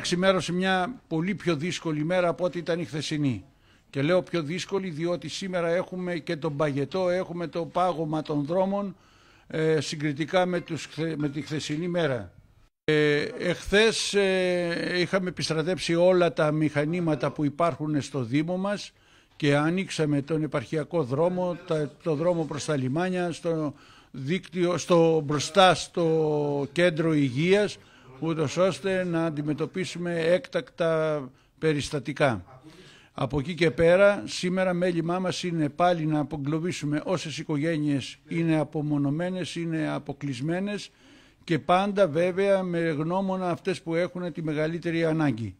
Ξημέρωσε μια πολύ πιο δύσκολη μέρα από ό,τι ήταν η χθεσινή. Και λέω πιο δύσκολη διότι σήμερα έχουμε και τον παγετό, έχουμε το πάγωμα των δρόμων ε, συγκριτικά με, τους, με τη χθεσινή μέρα. Ε, εχθές ε, είχαμε επιστρατέψει όλα τα μηχανήματα που υπάρχουν στο Δήμο μας και άνοιξαμε τον επαρχιακό δρόμο, τα, το δρόμο προς τα λιμάνια, δίκτυο, στο, μπροστά στο κέντρο υγείας ούτως ώστε να αντιμετωπίσουμε έκτακτα περιστατικά. Από εκεί και πέρα, σήμερα μέλημά μας είναι πάλι να απογκλωβίσουμε όσες οικογένειες είναι απομονωμένες, είναι αποκλεισμένες και πάντα βέβαια με γνώμονα αυτές που έχουν τη μεγαλύτερη ανάγκη.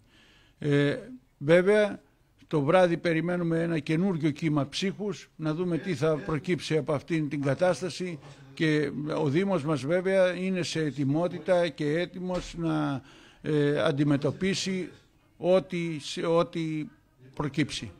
Ε, βέβαια, το βράδυ περιμένουμε ένα καινούργιο κύμα ψύχους, να δούμε τι θα προκύψει από αυτήν την κατάσταση και ο Δήμος μας βέβαια είναι σε ετοιμότητα και έτοιμος να ε, αντιμετωπίσει ό,τι, ό,τι προκύψει.